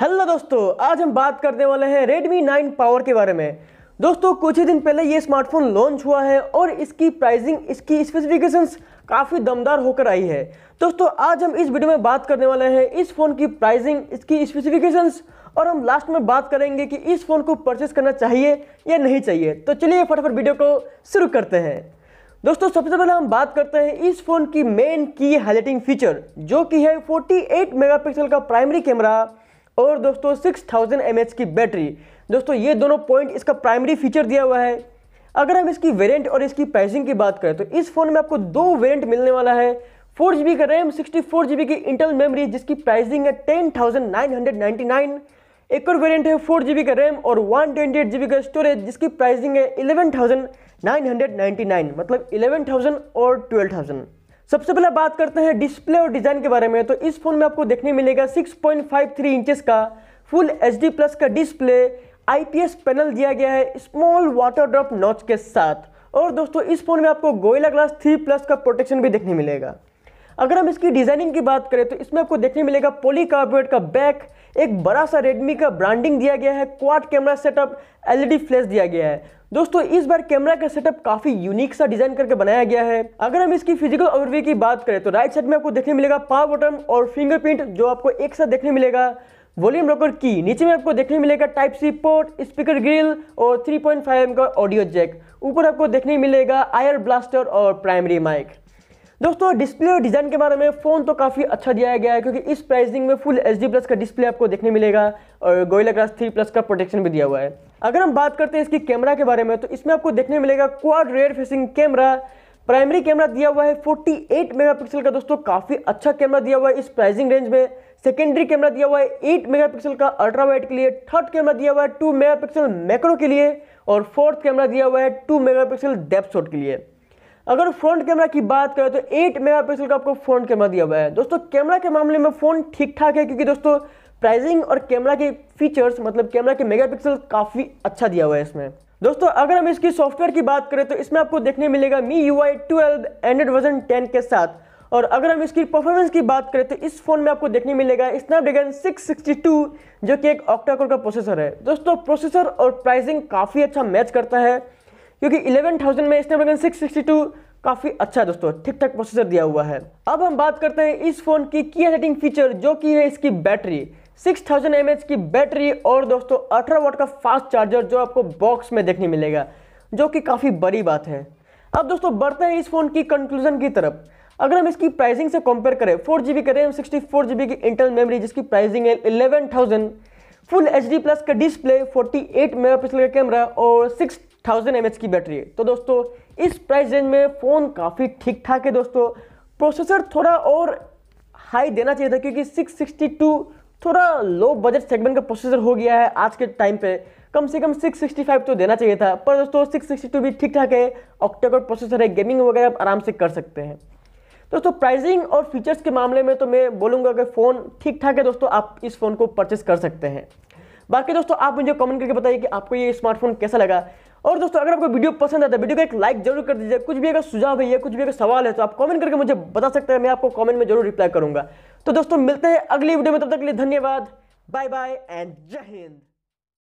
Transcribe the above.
hello दोस्तों आज हम बात करने वाले हैं Redmi 9 पावर के बारे में दोस्तों कुछ ही दिन पहले ये स्मार्टफोन लॉन्च हुआ है और इसकी प्राइसिंग इसकी स्पेसिफिकेशंस काफ़ी दमदार होकर आई है दोस्तों आज हम इस वीडियो में बात करने वाले हैं इस फ़ोन की प्राइसिंग इसकी स्पेसिफिकेशंस और हम लास्ट में बात करेंगे कि इस फ़ोन को परचेस करना चाहिए या नहीं चाहिए तो चलिए फटाफट वीडियो को शुरू करते हैं दोस्तों सबसे पहले हम बात करते हैं इस फ़ोन की मेन की हाईलाइटिंग फीचर जो कि है फोर्टी मेगापिक्सल का प्राइमरी कैमरा और दोस्तों 6000 थाउजेंड की बैटरी दोस्तों ये दोनों पॉइंट इसका प्राइमरी फीचर दिया हुआ है अगर हम इसकी वेरिएंट और इसकी प्राइसिंग की बात करें तो इस फ़ोन में आपको दो वेरिएंट मिलने वाला है फोर जी बी का RAM sixty four G B की इंटरनल मेमोरी जिसकी प्राइसिंग है ten thousand nine hundred ninety nine एक और वेरिएंट है फोर जी बी का रैम और one twenty eight G B का स्टोरेज जिसकी प्राइसिंग है eleven thousand nine hundred ninety nine मतलब इलेवन थाउजेंड और ट्वेल्व थाउजेंड सबसे पहले बात करते हैं डिस्प्ले और डिजाइन के बारे में तो इस फोन में आपको देखने मिलेगा 6.53 पॉइंट का फुल एच प्लस का डिस्प्ले आईपीएस पैनल दिया गया है स्मॉल वाटर ड्रॉप नॉच के साथ और दोस्तों इस फोन में आपको गोयला ग्लास थ्री प्लस का प्रोटेक्शन भी देखने मिलेगा अगर हम इसकी डिजाइनिंग की बात करें तो इसमें आपको देखने मिलेगा पोलीकार्बोनेट का बैक एक बड़ा सा रेडमी का ब्रांडिंग दिया गया है quad camera setup LED flash दिया गया है दोस्तों इस बार कैमरा का सेटअप काफी यूनिक सा डिजाइन करके बनाया गया है अगर हम इसकी फिजिकल ओवरव्यू की बात करें तो राइट साइड में आपको देखने मिलेगा पावर बटन और फिंगरप्रिंट जो आपको एक साथ देखने मिलेगा वॉल्यूम रॉकर की नीचे में आपको देखने मिलेगा type C port speaker grille और 3.5 एम का ऑडियो जैक ऊपर आपको देखने मिलेगा आयर ब्लास्टर और प्राइमरी माइक दोस्तों डिस्प्ले और डिज़ाइन के बारे में फ़ोन तो काफ़ी अच्छा दिया गया है क्योंकि इस प्राइसिंग में फुल एच प्लस का डिस्प्ले आपको देखने मिलेगा और गोयला ग्लास थ्री प्लस का प्रोटेक्शन भी दिया हुआ है अगर हम बात करते हैं इसकी कैमरा के बारे में तो इसमें आपको देखने मिलेगा quad rear facing camera primary camera दिया हुआ है 48 मेगापिक्सल का दोस्तों काफ़ी अच्छा कैमरा दिया हुआ है इस प्राइसिंग रेंज में सेकेंडरी कैमरा दिया हुआ है 8 मेगापिक्सल का अल्ट्रा वाइट के लिए थर्ड कैमरा दिया हुआ है 2 मेगापिक्सल मैक्रो के लिए और फोर्थ कैमरा दिया हुआ है 2 मेगापिक्सल डेप्थ शॉट के लिए अगर फ्रंट कैमरा की बात करें तो 8 मेगापिक्सल का आपको फ्रंट कैमरा दिया हुआ है दोस्तों कैमरा के मामले में फ़ोन ठीक ठाक है क्योंकि दोस्तों प्राइसिंग और कैमरा के फीचर्स मतलब कैमरा के मेगापिक्सल काफ़ी अच्छा दिया हुआ है इसमें दोस्तों अगर हम इसकी सॉफ्टवेयर की बात करें तो इसमें आपको देखने मिलेगा Mi U I twelve Android version ten के साथ और अगर हम इसकी परफॉर्मेंस की बात करें तो इस फोन में आपको देखने मिलेगा स्नैपड्रैगन 662 जो कि एक ऑक्टाकोर का प्रोसेसर है दोस्तों प्रोसेसर और प्राइसिंग काफ़ी अच्छा मैच करता है क्योंकि 11000 में स्नैपड्रैगन 662 काफ़ी अच्छा है दोस्तों ठीक ठाक प्रोसेसर दिया हुआ है अब हम बात करते हैं इस फ़ोन की किया सेटिंग फीचर जो कि है इसकी बैटरी 6000 थाउजेंड की बैटरी और दोस्तों अठारह वोट का फास्ट चार्जर जो आपको बॉक्स में देखने मिलेगा जो कि काफ़ी बड़ी बात है अब दोस्तों बढ़ते हैं इस फ़ोन की कंक्लूजन की तरफ अगर हम इसकी प्राइसिंग से कंपेयर करें फोर जी बी का रैम सिक्सटी फोर की इंटरनल मेमोरी जिसकी प्राइसिंग है eleven thousand full H D plus का डिस्प्ले फोर्टी एट का कैमरा और सिक्स थाउजेंड एम की बैटरी है तो दोस्तों इस प्राइस रेंज में फ़ोन काफ़ी ठीक ठाक है दोस्तों प्रोसेसर थोड़ा और हाई देना चाहिए था क्योंकि 662 थोड़ा लो बजट सेगमेंट का प्रोसेसर हो गया है आज के टाइम पे कम से कम 665 तो देना चाहिए था पर दोस्तों 662 भी ठीक ठाक है ऑक्टाकोर प्रोसेसर है गेमिंग वगैरह आप आराम से कर सकते हैं दोस्तों प्राइसिंग और फीचर्स के मामले में तो मैं बोलूँगा कि फ़ोन ठीक ठाक है दोस्तों आप इस फ़ोन को परचेस कर सकते हैं बाकी दोस्तों आप मुझे कमेंट करके बताइए कि आपको ये स्मार्टफोन कैसा लगा और दोस्तों अगर आपको वीडियो पसंद आता है तो वीडियो को एक लाइक जरूर कर दीजिए कुछ भी अगर सुझाव है कुछ भी अगर सवाल है तो आप कमेंट करके मुझे बता सकते हैं मैं आपको कमेंट में जरूर रिप्लाई करूंगा तो दोस्तों मिलते हैं अगली वीडियो में तब तक के लिए धन्यवाद बाय बाय एंड जय हिंद